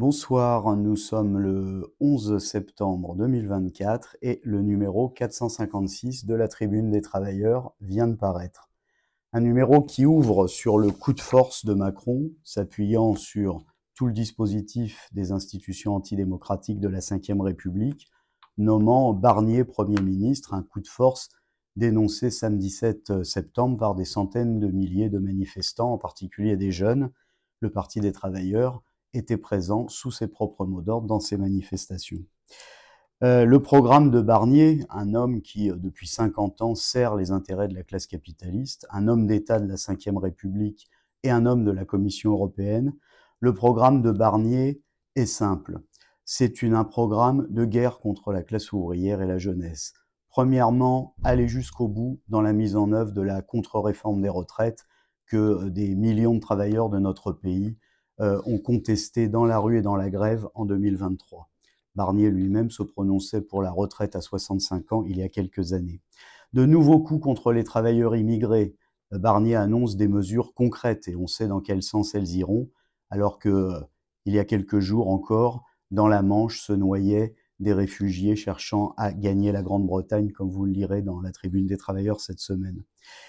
Bonsoir, nous sommes le 11 septembre 2024 et le numéro 456 de la Tribune des Travailleurs vient de paraître. Un numéro qui ouvre sur le coup de force de Macron, s'appuyant sur tout le dispositif des institutions antidémocratiques de la Ve République, nommant Barnier Premier ministre, un coup de force dénoncé samedi 7 septembre par des centaines de milliers de manifestants, en particulier des jeunes, le Parti des Travailleurs, était présent sous ses propres mots d'ordre dans ces manifestations. Euh, le programme de Barnier, un homme qui, euh, depuis 50 ans, sert les intérêts de la classe capitaliste, un homme d'État de la Ve République et un homme de la Commission européenne, le programme de Barnier est simple. C'est un programme de guerre contre la classe ouvrière et la jeunesse. Premièrement, aller jusqu'au bout dans la mise en œuvre de la contre-réforme des retraites que euh, des millions de travailleurs de notre pays euh, ont contesté dans la rue et dans la grève en 2023. Barnier lui-même se prononçait pour la retraite à 65 ans il y a quelques années. De nouveaux coups contre les travailleurs immigrés. Euh, Barnier annonce des mesures concrètes et on sait dans quel sens elles iront, alors que euh, il y a quelques jours encore, dans la Manche se noyaient des réfugiés cherchant à gagner la Grande-Bretagne, comme vous le lirez dans la Tribune des Travailleurs cette semaine.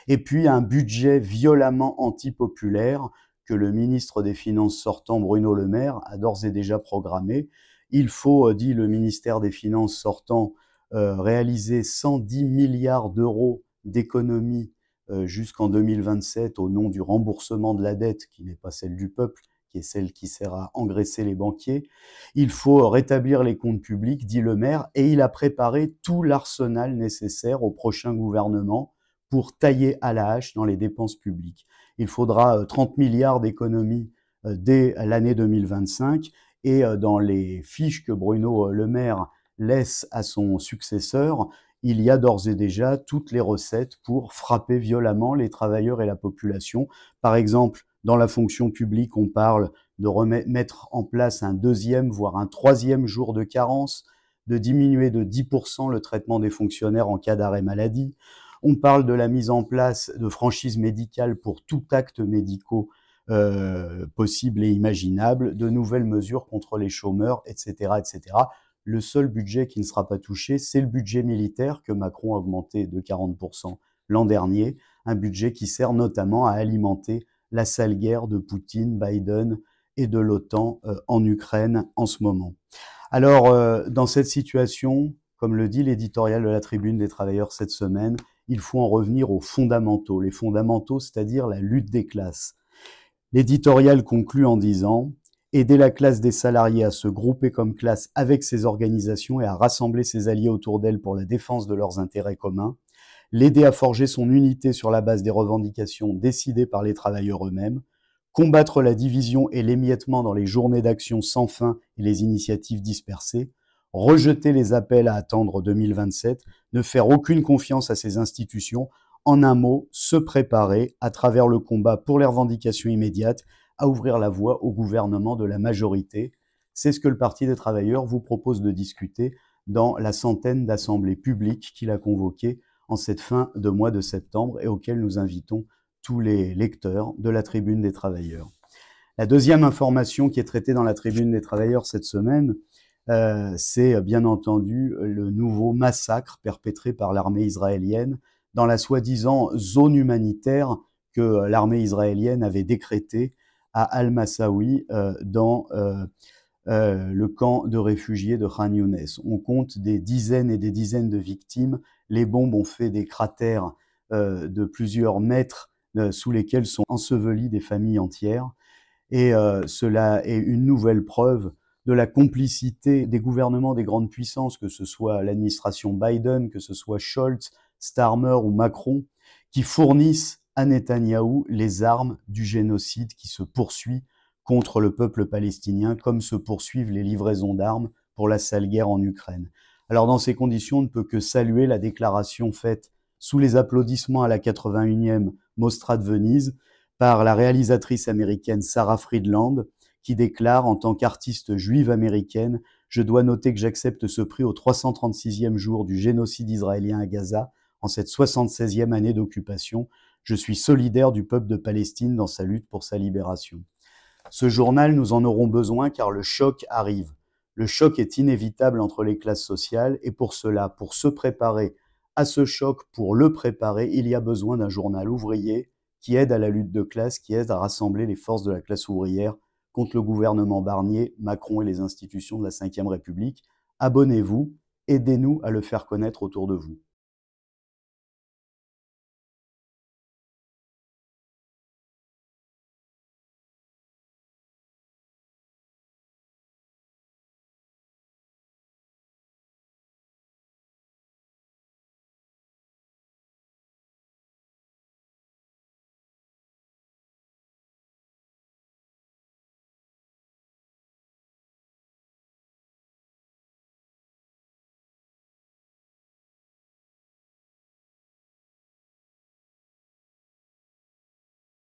Et puis un budget violemment antipopulaire, que le ministre des Finances sortant, Bruno Le Maire, a d'ores et déjà programmé. Il faut, euh, dit le ministère des Finances sortant, euh, réaliser 110 milliards d'euros d'économies euh, jusqu'en 2027 au nom du remboursement de la dette qui n'est pas celle du peuple, qui est celle qui sert à engraisser les banquiers. Il faut rétablir les comptes publics, dit le maire, et il a préparé tout l'arsenal nécessaire au prochain gouvernement pour tailler à la hache dans les dépenses publiques. Il faudra 30 euh, milliards d'économies euh, dès l'année 2025 et euh, dans les fiches que Bruno Le Maire laisse à son successeur, il y a d'ores et déjà toutes les recettes pour frapper violemment les travailleurs et la population. Par exemple, dans la fonction publique, on parle de remettre en place un deuxième, voire un troisième jour de carence, de diminuer de 10% le traitement des fonctionnaires en cas d'arrêt maladie. On parle de la mise en place de franchises médicales pour tout acte médicaux euh, possible et imaginable, de nouvelles mesures contre les chômeurs, etc., etc. Le seul budget qui ne sera pas touché, c'est le budget militaire que Macron a augmenté de 40% l'an dernier, un budget qui sert notamment à alimenter la sale guerre de Poutine, Biden et de l'OTAN euh, en Ukraine en ce moment. Alors, euh, dans cette situation, comme le dit l'éditorial de la Tribune des Travailleurs cette semaine, il faut en revenir aux fondamentaux. Les fondamentaux, c'est-à-dire la lutte des classes. L'éditorial conclut en disant Aider la classe des salariés à se grouper comme classe avec ses organisations et à rassembler ses alliés autour d'elle pour la défense de leurs intérêts communs. L'aider à forger son unité sur la base des revendications décidées par les travailleurs eux-mêmes. Combattre la division et l'émiettement dans les journées d'action sans fin et les initiatives dispersées rejeter les appels à attendre 2027, ne faire aucune confiance à ces institutions, en un mot, se préparer à travers le combat pour les revendications immédiates à ouvrir la voie au gouvernement de la majorité. C'est ce que le Parti des travailleurs vous propose de discuter dans la centaine d'assemblées publiques qu'il a convoquées en cette fin de mois de septembre et auxquelles nous invitons tous les lecteurs de la Tribune des travailleurs. La deuxième information qui est traitée dans la Tribune des travailleurs cette semaine, euh, c'est euh, bien entendu euh, le nouveau massacre perpétré par l'armée israélienne dans la soi-disant zone humanitaire que l'armée israélienne avait décrétée à al masawi dans le camp de réfugiés de Khan Younes. On compte des dizaines et des dizaines de victimes. Les bombes ont fait des cratères de plusieurs mètres sous lesquels sont ensevelies des familles entières. Et cela est une nouvelle preuve de la complicité des gouvernements des grandes puissances, que ce soit l'administration Biden, que ce soit Scholz, Starmer ou Macron, qui fournissent à Netanyahou les armes du génocide qui se poursuit contre le peuple palestinien, comme se poursuivent les livraisons d'armes pour la sale guerre en Ukraine. Alors dans ces conditions, on ne peut que saluer la déclaration faite sous les applaudissements à la 81e Mostra de Venise par la réalisatrice américaine Sarah Friedland, qui déclare en tant qu'artiste juive américaine Je dois noter que j'accepte ce prix au 336e jour du génocide israélien à Gaza, en cette 76e année d'occupation. Je suis solidaire du peuple de Palestine dans sa lutte pour sa libération. Ce journal, nous en aurons besoin car le choc arrive. Le choc est inévitable entre les classes sociales et pour cela, pour se préparer à ce choc, pour le préparer, il y a besoin d'un journal ouvrier qui aide à la lutte de classe, qui aide à rassembler les forces de la classe ouvrière contre le gouvernement Barnier, Macron et les institutions de la Ve République. Abonnez-vous, aidez-nous à le faire connaître autour de vous.